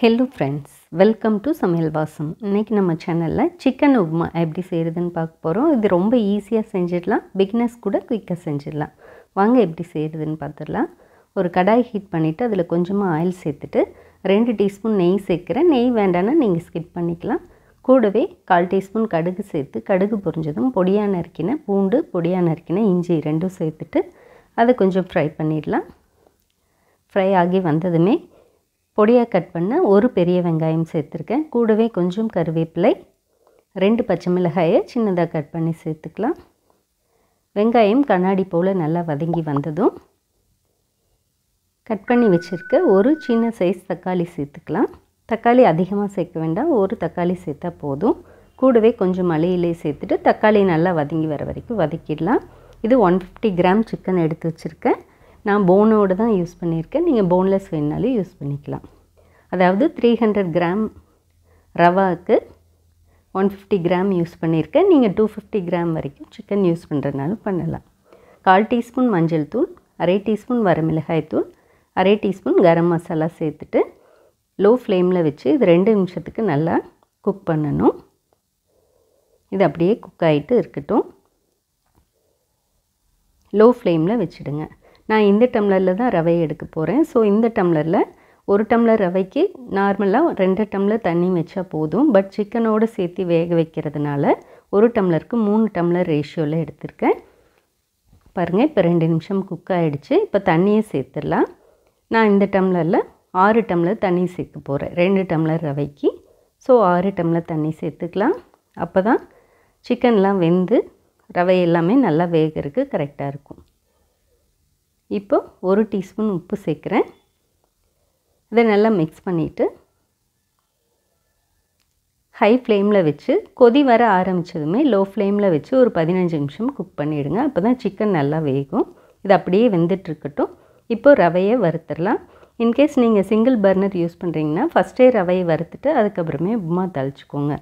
hello friends welcome to சமையல் வாசம் இன்றைக்கி நம்ம சேனலில் சிக்கன் உப்மா எப்படி செய்கிறதுன்னு பார்க்க போகிறோம் இது ரொம்ப ஈஸியாக செஞ்சிடலாம் பிகினர்ஸ் கூட குயிக்காக செஞ்சிடலாம் வாங்க எப்படி செய்கிறதுன்னு பார்த்துடலாம் ஒரு கடாய் ஹீட் பண்ணிவிட்டு அதில் கொஞ்சமாக ஆயில் சேர்த்துட்டு ரெண்டு டீஸ்பூன் நெய் சேர்க்குறேன் நெய் வேண்டாம்னா நீங்கள் ஸ்கிப் பண்ணிக்கலாம் கூடவே கால் டீஸ்பூன் கடுகு சேர்த்து கடுகு பொரிஞ்சதும் பொடியாக நறுக்கின பூண்டு பொடியாக நறுக்கின இஞ்சி ரெண்டும் சேர்த்துட்டு அதை கொஞ்சம் ஃப்ரை பண்ணிடலாம் ஃப்ரை ஆகி வந்ததுமே பொடியாக கட் பண்ண ஒரு பெரிய வெங்காயம் சேர்த்துருக்கேன் கூடவே கொஞ்சம் கருவேப்பிலை ரெண்டு பச்சை மிளகாயை சின்னதாக கட் பண்ணி சேர்த்துக்கலாம் வெங்காயம் கண்ணாடி போல் நல்லா வதங்கி வந்ததும் கட் பண்ணி வச்சுருக்க ஒரு சின்ன சைஸ் தக்காளி சேர்த்துக்கலாம் தக்காளி அதிகமாக சேர்க்க வேண்டாம் ஒரு தக்காளி சேர்த்தா போதும் கூடவே கொஞ்சம் மலையிலே சேர்த்துட்டு தக்காளி நல்லா வதங்கி வர வரைக்கும் வதக்கிடலாம் இது ஒன் ஃபிஃப்டி கிராம் சிக்கன் எடுத்து வச்சுருக்கேன் நான் போனோடு தான் யூஸ் பண்ணியிருக்கேன் நீங்கள் போன்லெஸ் வேணுனாலும் யூஸ் பண்ணிக்கலாம் அதாவது த்ரீ ஹண்ட்ரட் கிராம் ரவாவுக்கு ஒன் ஃபிஃப்டி கிராம் யூஸ் பண்ணியிருக்கேன் நீங்கள் டூ ஃபிஃப்டி கிராம் வரைக்கும் சிக்கன் யூஸ் பண்ணுறதுனாலும் பண்ணலாம் கால் டீஸ்பூன் மஞ்சள் தூள் அரை டீஸ்பூன் வரமிளகாய் தூள் அரை டீஸ்பூன் கரம் மசாலா சேர்த்துட்டு லோ ஃப்ளேமில் வச்சு இது ரெண்டு நிமிஷத்துக்கு நல்லா குக் பண்ணணும் இது அப்படியே குக் ஆகிட்டு இருக்கட்டும் லோ ஃப்ளேமில் வச்சுடுங்க நான் இந்த டம்ளரில் தான் ரவையை எடுக்க போகிறேன் ஸோ இந்த டம்ளரில் ஒரு டம்ளர் ரவைக்கு நார்மலாக ரெண்டு டம்ளர் தண்ணி வச்சா போதும் பட் சிக்கனோடு சேர்த்து வேக வைக்கிறதுனால ஒரு டம்ளருக்கு மூணு டம்ளர் ரேஷியோவில் எடுத்திருக்கேன் பாருங்கள் இப்போ ரெண்டு நிமிஷம் குக் ஆகிடுச்சு இப்போ தண்ணியை சேர்த்துடலாம் நான் இந்த டம்ளரில் ஆறு டம்ளர் தண்ணி சேர்க்க போகிறேன் ரெண்டு டம்ளர் ரவைக்கு ஸோ ஆறு டம்ளர் தண்ணி சேர்த்துக்கலாம் அப்போ தான் சிக்கன்லாம் வெந்து ரவை எல்லாமே நல்லா வேகிறதுக்கு கரெக்டாக இருக்கும் இப்போ ஒரு டீஸ்பூன் உப்பு சேர்க்குறேன் இதை நல்லா மிக்ஸ் பண்ணிவிட்டு ஹை ஃப்ளேமில் வச்சு கொதி வர ஆரம்பித்ததுமே லோ ஃப்ளேமில் வச்சு ஒரு பதினஞ்சு நிமிஷம் குக் பண்ணிவிடுங்க அப்போ தான் சிக்கன் நல்லா வேகும் இது அப்படியே வெந்துட்டுருக்கட்டும் இப்போது ரவையை வறுத்துடலாம் இன்கேஸ் நீங்கள் சிங்கிள் பர்னர் யூஸ் பண்ணுறீங்கன்னா ஃபஸ்ட்டே ரவையை வறுத்துட்டு அதுக்கப்புறமே உப்புமா தாளிச்சிக்கோங்க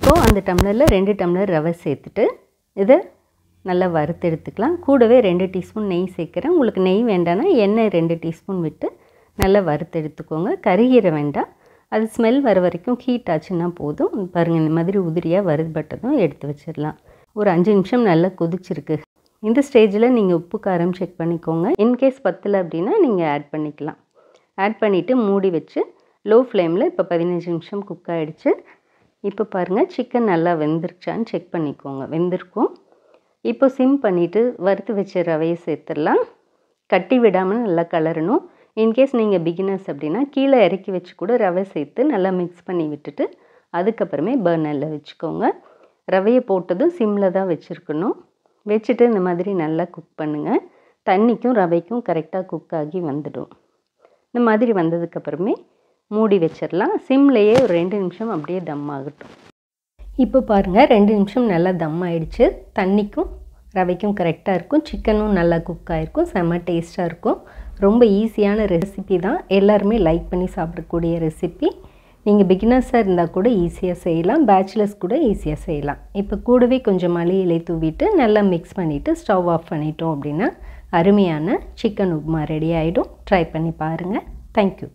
இப்போது அந்த டம்ளரில் ரெண்டு டம்ளர் ரவை சேர்த்துட்டு இதை நல்லா வறுத்து எடுத்துக்கலாம் கூடவே ரெண்டு டீஸ்பூன் நெய் சேர்க்குறேன் உங்களுக்கு நெய் வேண்டாம்னா எண்ணெய் ரெண்டு டீஸ்பூன் விட்டு நல்லா வறுத்து எடுத்துக்கோங்க கருகிற வேண்டாம் அது ஸ்மெல் வர வரைக்கும் ஹீட் ஆச்சுன்னா போதும் பாருங்கள் இந்த மாதிரி உதிரியாக வறுபட்டதும் எடுத்து வச்சிடலாம் ஒரு அஞ்சு நிமிஷம் நல்லா கொதிச்சிருக்கு இந்த ஸ்டேஜில் நீங்கள் உப்பு காரம் செக் பண்ணிக்கோங்க இன்கேஸ் பத்தில் அப்படின்னா நீங்கள் ஆட் பண்ணிக்கலாம் ஆட் பண்ணிவிட்டு மூடி வச்சு லோ ஃப்ளேமில் இப்போ பதினஞ்சு நிமிஷம் குக் ஆகிடுச்சு இப்போ பாருங்கள் சிக்கன் நல்லா வெந்திருச்சான்னு செக் பண்ணிக்கோங்க வெந்திருக்கும் இப்போ சிம் பண்ணிவிட்டு வறுத்து வச்ச ரவையை சேர்த்துடலாம் கட்டி விடாமல் நல்லா கலரணும் இன்கேஸ் நீங்கள் பிகினர்ஸ் அப்படின்னா கீழே இறக்கி வச்சு கூட ரவை சேர்த்து நல்லா மிக்ஸ் பண்ணி விட்டுட்டு அதுக்கப்புறமே பர்னரில் வச்சுக்கோங்க ரவையை போட்டதும் சிம்மில் தான் வச்சுருக்கணும் வச்சுட்டு இந்த மாதிரி நல்லா குக் பண்ணுங்கள் தண்ணிக்கும் ரவைக்கும் கரெக்டாக குக் ஆகி வந்துடும் இந்த மாதிரி வந்ததுக்கப்புறமே மூடி வச்சிடலாம் சிம்லேயே ஒரு ரெண்டு நிமிஷம் அப்படியே தம் ஆகட்டும் இப்போ பாருங்கள் ரெண்டு நிமிஷம் நல்லா தம் ஆயிடுச்சு தண்ணிக்கும் ரவைக்கும் கரெக்டாக இருக்கும் சிக்கனும் நல்லா குக் ஆகிருக்கும் செம்ம டேஸ்ட்டாக இருக்கும் ரொம்ப ஈஸியான ரெசிபி தான் எல்லாருமே லைக் பண்ணி சாப்பிடக்கூடிய ரெசிபி நீங்கள் பிகினர்ஸாக இருந்தால் கூட ஈஸியாக செய்யலாம் பேச்சுலர்ஸ் கூட ஈஸியாக செய்யலாம் இப்போ கூடவே கொஞ்சம் மளி இலை தூவிட்டு நல்லா மிக்ஸ் பண்ணிவிட்டு ஸ்டவ் ஆஃப் பண்ணிட்டோம் அப்படின்னா அருமையான சிக்கன் உப்புமா ரெடி ஆகிடும் ட்ரை பண்ணி பாருங்கள் தேங்க்யூ